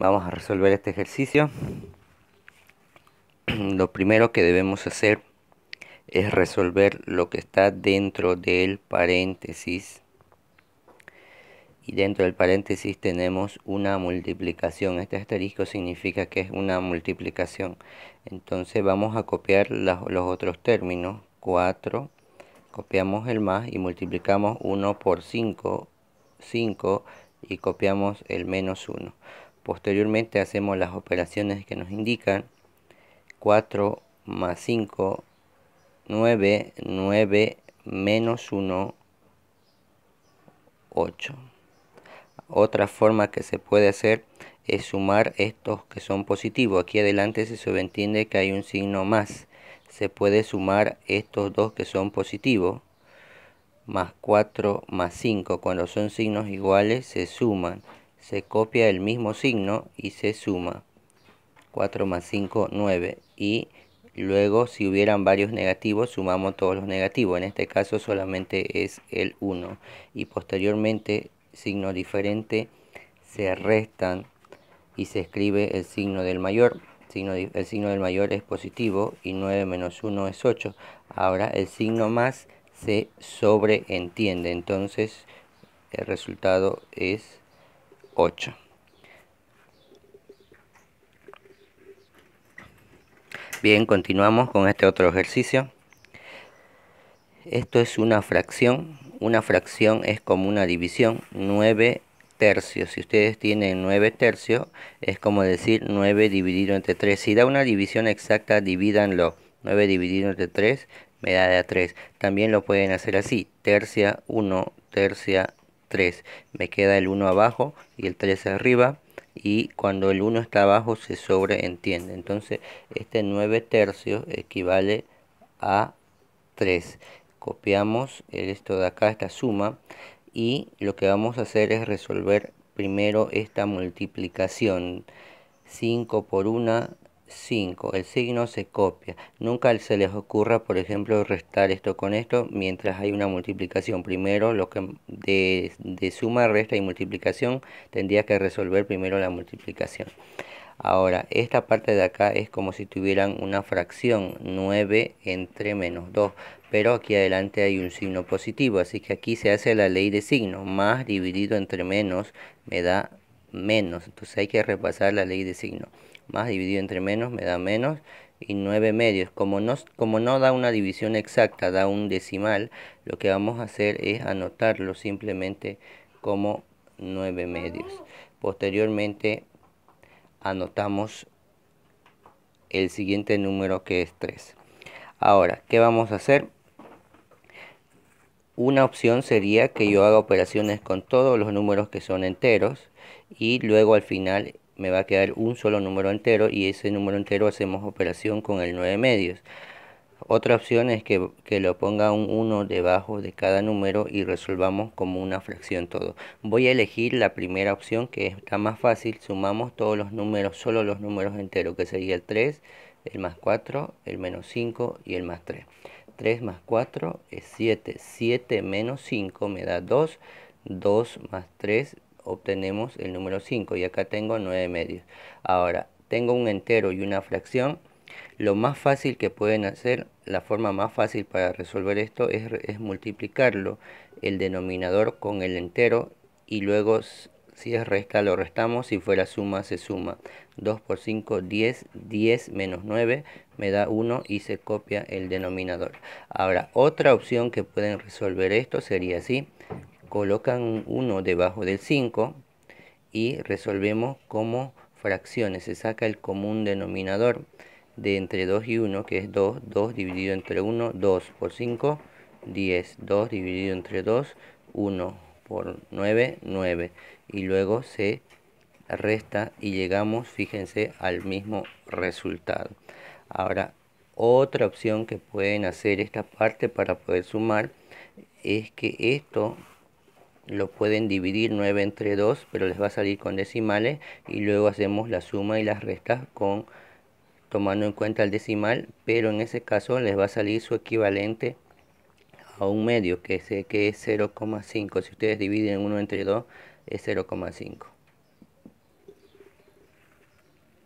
Vamos a resolver este ejercicio. Lo primero que debemos hacer es resolver lo que está dentro del paréntesis. Y dentro del paréntesis tenemos una multiplicación. Este asterisco significa que es una multiplicación. Entonces vamos a copiar los otros términos. 4, copiamos el más y multiplicamos 1 por 5, 5 y copiamos el menos 1. Posteriormente hacemos las operaciones que nos indican. 4 más 5, 9, 9 menos 1, 8. Otra forma que se puede hacer es sumar estos que son positivos. Aquí adelante se subentiende que hay un signo más. Se puede sumar estos dos que son positivos. Más 4 más 5. Cuando son signos iguales se suman se copia el mismo signo y se suma. 4 más 5, 9. Y luego si hubieran varios negativos, sumamos todos los negativos. En este caso solamente es el 1. Y posteriormente, signo diferente, se restan y se escribe el signo del mayor. El signo del mayor es positivo y 9 menos 1 es 8. Ahora el signo más se sobreentiende. Entonces el resultado es 8. Bien, continuamos con este otro ejercicio. Esto es una fracción. Una fracción es como una división. 9 tercios. Si ustedes tienen 9 tercios, es como decir 9 dividido entre 3. Si da una división exacta, divídanlo. 9 dividido entre 3 me da de a 3. También lo pueden hacer así. Tercia 1, tercia 3. Me queda el 1 abajo y el 3 arriba. Y cuando el 1 está abajo se sobreentiende. Entonces este 9 tercios equivale a 3. Copiamos eh, esto de acá, esta suma. Y lo que vamos a hacer es resolver primero esta multiplicación. 5 por 1 5. El signo se copia. Nunca se les ocurra, por ejemplo, restar esto con esto mientras hay una multiplicación. Primero, lo que de, de suma, resta y multiplicación, tendría que resolver primero la multiplicación. Ahora, esta parte de acá es como si tuvieran una fracción 9 entre menos 2, pero aquí adelante hay un signo positivo, así que aquí se hace la ley de signo, más dividido entre menos me da menos, entonces hay que repasar la ley de signo más dividido entre menos me da menos y 9 medios. Como no, como no da una división exacta, da un decimal, lo que vamos a hacer es anotarlo simplemente como 9 medios. Posteriormente anotamos el siguiente número que es 3. Ahora, ¿qué vamos a hacer? Una opción sería que yo haga operaciones con todos los números que son enteros y luego al final me va a quedar un solo número entero y ese número entero hacemos operación con el 9 medios. Otra opción es que, lo ponga un 1 debajo de cada número y resolvamos como una fracción todo. Voy a elegir la primera opción que está más fácil. Sumamos todos los números, solo los números enteros, que sería el 3, el más 4, el menos 5 y el más 3. 3 más 4 es 7. 7 menos 5 me da 2. 2 más 3 obtenemos el número 5 y acá tengo 9 medios. Ahora, tengo un entero y una fracción. Lo más fácil que pueden hacer, la forma más fácil para resolver esto es, multiplicarlo, el denominador con el entero y luego si es resta lo restamos, si fuera suma se suma. 2 por 5, 10, 10 menos 9 me da 1 y se copia el denominador. Ahora, otra opción que pueden resolver esto sería así colocan 1 debajo del 5 y resolvemos como fracciones. Se saca el común denominador de entre 2 y 1, que es 2, 2 dividido entre 1, 2 por 5, 10, 2 dividido entre 2, 1 por 9, 9. Y luego se resta y llegamos, fíjense, al mismo resultado. Ahora, otra opción que pueden hacer esta parte para poder sumar es que esto lo pueden dividir 9 entre 2, pero les va a salir con decimales y luego hacemos la suma y las restas con tomando en cuenta el decimal, pero en ese caso les va a salir su equivalente a un medio, que sé que es 0,5. Si ustedes dividen 1 entre 2, es 0,5.